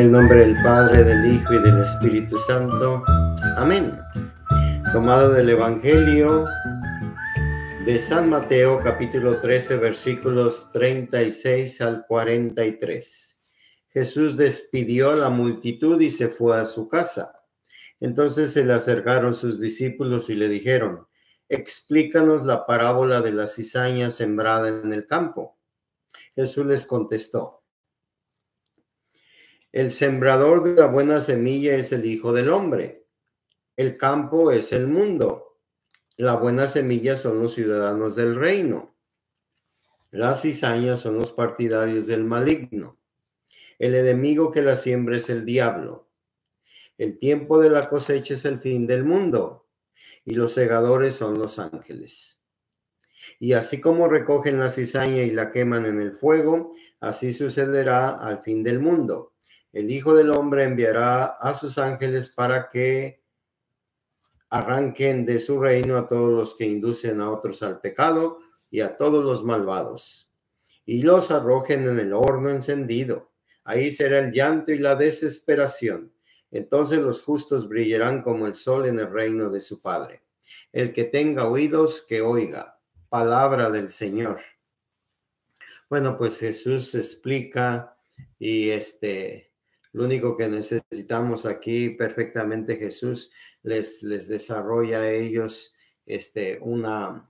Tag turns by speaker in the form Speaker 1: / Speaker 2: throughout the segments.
Speaker 1: el nombre del Padre, del Hijo y del Espíritu Santo. Amén. Tomado del Evangelio de San Mateo capítulo 13 versículos 36 al 43. Jesús despidió a la multitud y se fue a su casa. Entonces se le acercaron sus discípulos y le dijeron, explícanos la parábola de la cizaña sembrada en el campo. Jesús les contestó, el sembrador de la buena semilla es el Hijo del Hombre. El campo es el mundo. La buena semilla son los ciudadanos del reino. Las cizañas son los partidarios del maligno. El enemigo que la siembra es el diablo. El tiempo de la cosecha es el fin del mundo y los segadores son los ángeles. Y así como recogen la cizaña y la queman en el fuego, así sucederá al fin del mundo el Hijo del Hombre enviará a sus ángeles para que arranquen de su reino a todos los que inducen a otros al pecado y a todos los malvados, y los arrojen en el horno encendido. Ahí será el llanto y la desesperación. Entonces los justos brillarán como el sol en el reino de su Padre. El que tenga oídos, que oiga. Palabra del Señor. Bueno, pues Jesús explica y este lo único que necesitamos aquí perfectamente Jesús les, les desarrolla a ellos este, una,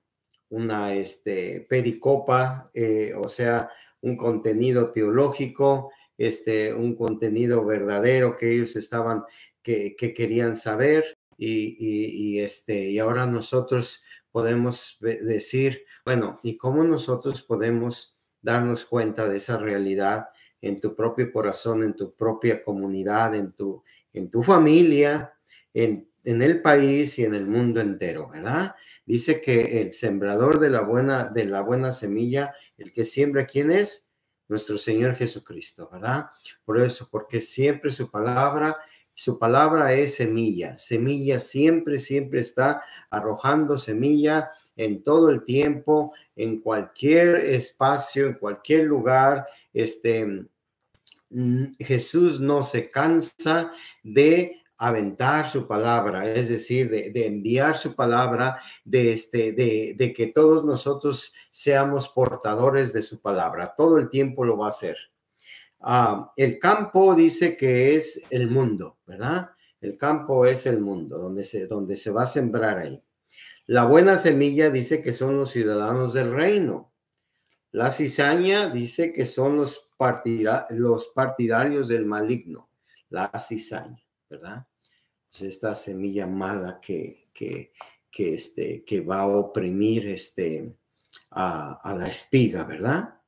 Speaker 1: una este, pericopa, eh, o sea, un contenido teológico, este, un contenido verdadero que ellos estaban, que, querían saber. Y, y, este, y ahora nosotros podemos decir, bueno, ¿y cómo nosotros podemos darnos cuenta de esa realidad en tu propio corazón, en tu propia comunidad, en tu, en tu familia, en, el país y en el mundo entero, ¿verdad? Dice que el sembrador de la buena, de la buena semilla, el que siembra, ¿quién es? Nuestro Señor Jesucristo, ¿verdad? Por eso, porque siempre su palabra su palabra es semilla. Semilla siempre, siempre está arrojando semilla en todo el tiempo, en cualquier espacio, en cualquier lugar. Este, mm, Jesús no se cansa de aventar su palabra, es decir, de, enviar su palabra, de, este, de, que todos nosotros seamos portadores de su palabra. Todo el tiempo lo va a hacer. Ah, el campo dice que es el mundo, ¿verdad? El campo es el mundo, donde se, donde se va a sembrar ahí. La buena semilla dice que son los ciudadanos del reino. La cizaña dice que son los, los partidarios del maligno. La cizaña, ¿verdad? Es esta semilla mala que, que, que, este, que va a oprimir este, a, a la espiga, ¿verdad?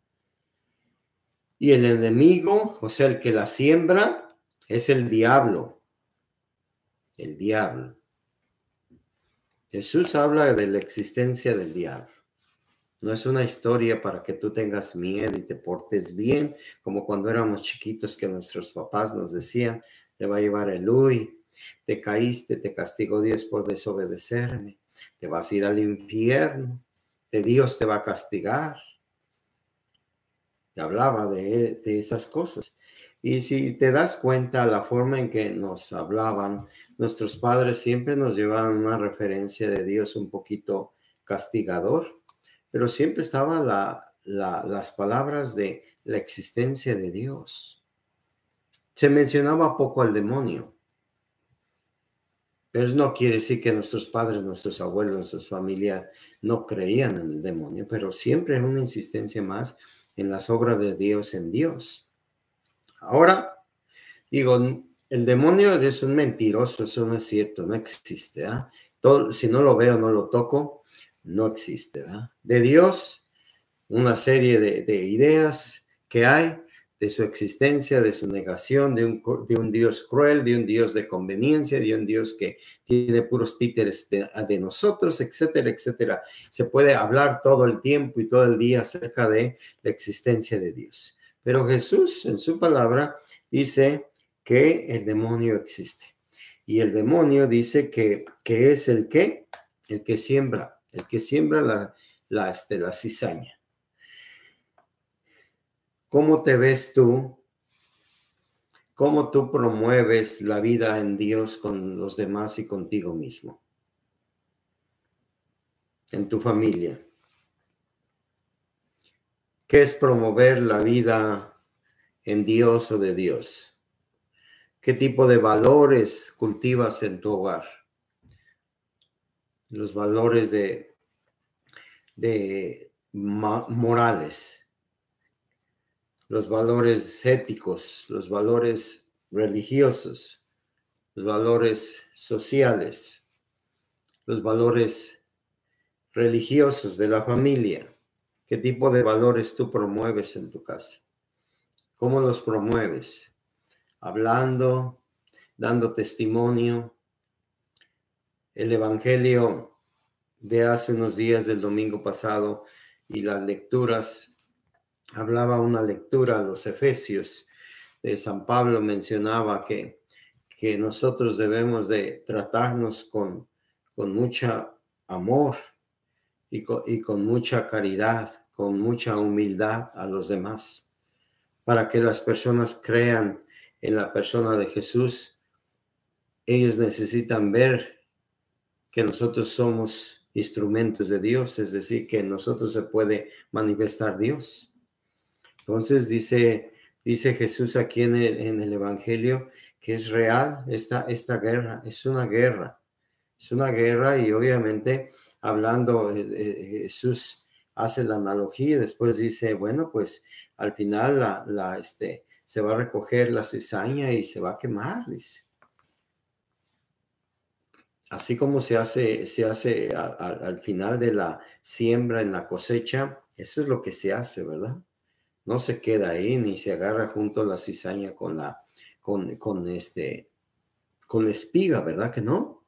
Speaker 1: Y el enemigo, o sea, el que la siembra, es el diablo. El diablo. Jesús habla de la existencia del diablo. No es una historia para que tú tengas miedo y te portes bien, como cuando éramos chiquitos que nuestros papás nos decían, te va a llevar el hoy, te caíste, te castigó Dios por desobedecerme, te vas a ir al infierno, de Dios te va a castigar. Te hablaba de esas cosas. Y si te das cuenta la forma en que nos hablaban, nuestros padres siempre nos llevaban una referencia de Dios un poquito castigador, pero siempre estaban las palabras de la existencia de Dios. Se mencionaba poco al demonio, pero no quiere decir que nuestros padres, nuestros abuelos, nuestras familias no creían en el demonio, pero siempre era una insistencia más en las obras de Dios en Dios. Ahora, digo, el demonio es un mentiroso, eso no es cierto, no existe. ¿ah? Todo, si no lo veo, no lo toco, no existe. ¿ah? De Dios, una serie de, ideas que hay, de su existencia, de su negación, de un, de un, Dios cruel, de un Dios de conveniencia, de un Dios que tiene puros títeres de nosotros, etcétera, etcétera. Se puede hablar todo el tiempo y todo el día acerca de la existencia de Dios. Pero Jesús en su palabra dice que el demonio existe. Y el demonio dice que, que es el que, el que siembra, el que siembra la, la este, cizaña. ¿Cómo te ves tú? ¿Cómo tú promueves la vida en Dios con los demás y contigo mismo? En tu familia ¿Qué es promover la vida en Dios o de Dios? ¿Qué tipo de valores cultivas en tu hogar? Los valores de, de morales, los valores éticos, los valores religiosos, los valores sociales, los valores religiosos de la familia ¿Qué tipo de valores tú promueves en tu casa? ¿Cómo los promueves? Hablando, dando testimonio. El Evangelio de hace unos días del domingo pasado y las lecturas, hablaba una lectura a los Efesios de San Pablo, mencionaba que, que nosotros debemos de tratarnos con, con mucho amor y y con mucha caridad con mucha humildad a los demás, para que las personas crean en la persona de Jesús. Ellos necesitan ver que nosotros somos instrumentos de Dios, es decir, que nosotros se puede manifestar Dios. Entonces dice, dice Jesús aquí en el, en el Evangelio que es real esta, esta guerra, es una guerra, es una guerra y obviamente hablando eh, eh, Jesús hace la analogía y después dice, bueno, pues al final la, este, se va a recoger la cizaña y se va a quemar, dice. Así como se hace, se hace al final de la siembra en la cosecha, eso es lo que se hace, ¿verdad? No se queda ahí ni se agarra junto la cizaña con la, con, este, con espiga, ¿verdad que no?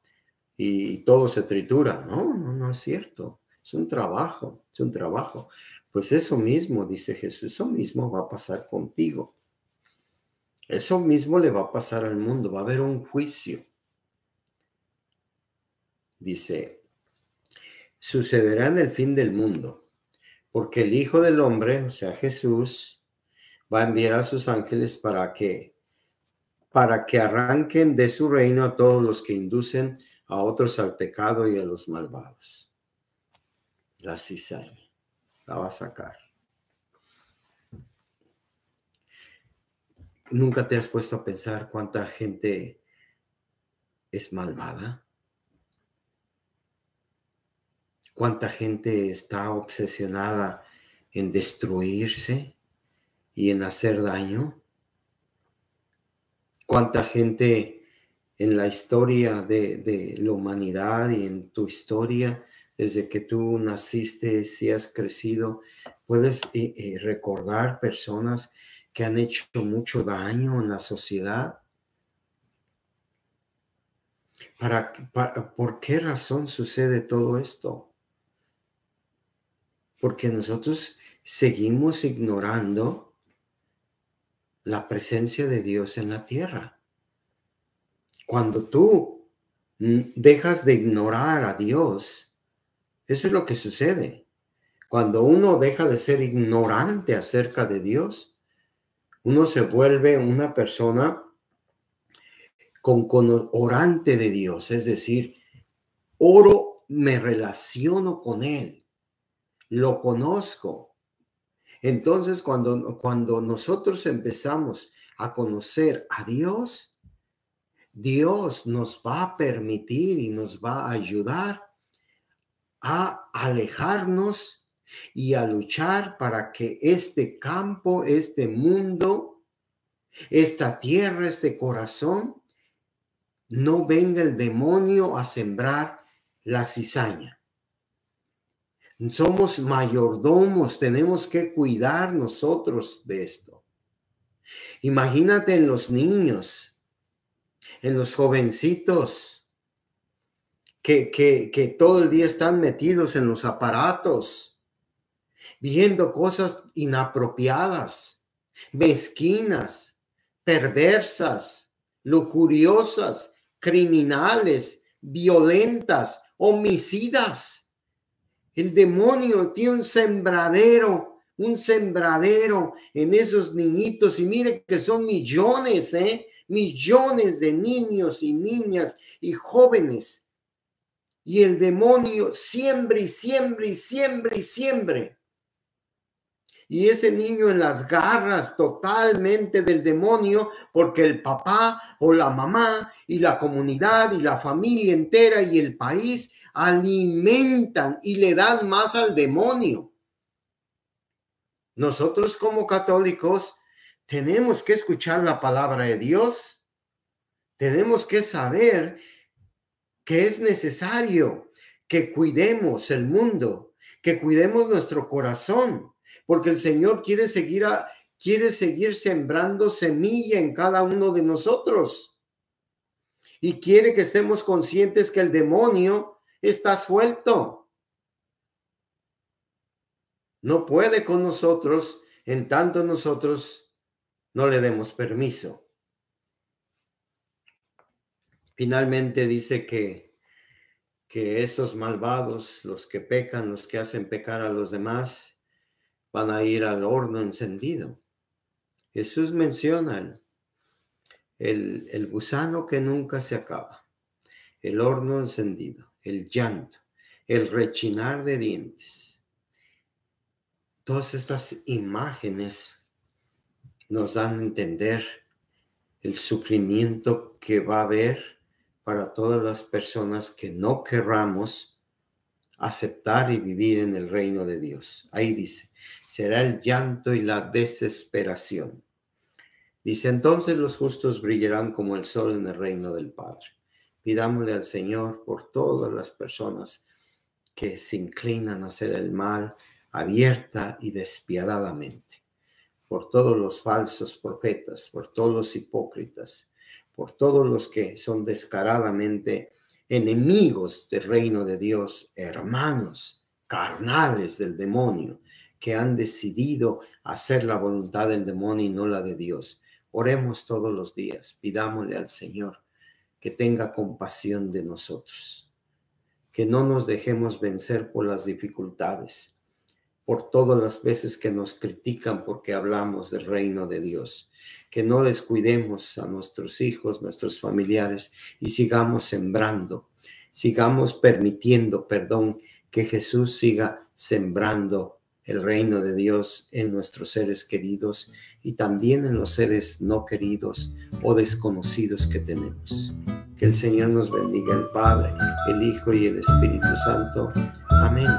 Speaker 1: Y, y todo se tritura. No, no, no es cierto. Es un trabajo, es un trabajo. Pues eso mismo, dice Jesús, eso mismo va a pasar contigo. Eso mismo le va a pasar al mundo, va a haber un juicio. Dice, sucederá en el fin del mundo, porque el Hijo del Hombre, o sea Jesús, va a enviar a sus ángeles para que, para que arranquen de su reino a todos los que inducen a otros al pecado y a los malvados la cizaña, la va a sacar. ¿Nunca te has puesto a pensar cuánta gente es malvada? ¿Cuánta gente está obsesionada en destruirse y en hacer daño? ¿Cuánta gente en la historia de, de la humanidad y en tu historia desde que tú naciste, si has crecido, puedes eh, eh, recordar personas que han hecho mucho daño en la sociedad. para, por qué razón sucede todo esto? Porque nosotros seguimos ignorando la presencia de Dios en la tierra. Cuando tú mm, dejas de ignorar a Dios, eso es lo que sucede. Cuando uno deja de ser ignorante acerca de Dios, uno se vuelve una persona con, con orante de Dios, es decir, oro, me relaciono con Él, lo conozco. Entonces, cuando, cuando nosotros empezamos a conocer a Dios, Dios nos va a permitir y nos va a ayudar a alejarnos y a luchar para que este campo, este mundo, esta tierra, este corazón, no venga el demonio a sembrar la cizaña. Somos mayordomos, tenemos que cuidar nosotros de esto. Imagínate en los niños, en los jovencitos, que, todo el día están metidos en los aparatos, viendo cosas inapropiadas, mezquinas, perversas, lujuriosas, criminales, violentas, homicidas. El demonio tiene un sembradero, un sembradero en esos niñitos y mire que son millones, ¿eh? Millones de niños y niñas y jóvenes y el demonio siempre y siempre y siempre y siempre Y ese niño en las garras totalmente del demonio, porque el papá o la mamá y la comunidad y la familia entera y el país alimentan y le dan más al demonio. Nosotros como católicos tenemos que escuchar la palabra de Dios, tenemos que saber que es necesario que cuidemos el mundo, que cuidemos nuestro corazón, porque el Señor quiere seguir a, quiere seguir sembrando semilla en cada uno de nosotros. Y quiere que estemos conscientes que el demonio está suelto. No puede con nosotros en tanto nosotros no le demos permiso. Finalmente dice que, que esos malvados, los que pecan, los que hacen pecar a los demás, van a ir al horno encendido. Jesús menciona el, el gusano que nunca se acaba, el horno encendido, el llanto, el rechinar de dientes. Todas estas imágenes nos dan a entender el sufrimiento que va a haber para todas las personas que no querramos aceptar y vivir en el reino de Dios. Ahí dice, será el llanto y la desesperación. Dice, entonces los justos brillarán como el sol en el reino del Padre. Pidámosle al Señor por todas las personas que se inclinan a hacer el mal abierta y despiadadamente, por todos los falsos profetas, por todos los hipócritas, por todos los que son descaradamente enemigos del reino de Dios, hermanos carnales del demonio, que han decidido hacer la voluntad del demonio y no la de Dios. Oremos todos los días, pidámosle al Señor que tenga compasión de nosotros, que no nos dejemos vencer por las dificultades, por todas las veces que nos critican porque hablamos del reino de Dios. Que no descuidemos a nuestros hijos, nuestros familiares y sigamos sembrando, sigamos permitiendo, perdón, que Jesús siga sembrando el reino de Dios en nuestros seres queridos y también en los seres no queridos o desconocidos que tenemos. Que el Señor nos bendiga, el Padre, el Hijo y el Espíritu Santo. Amén.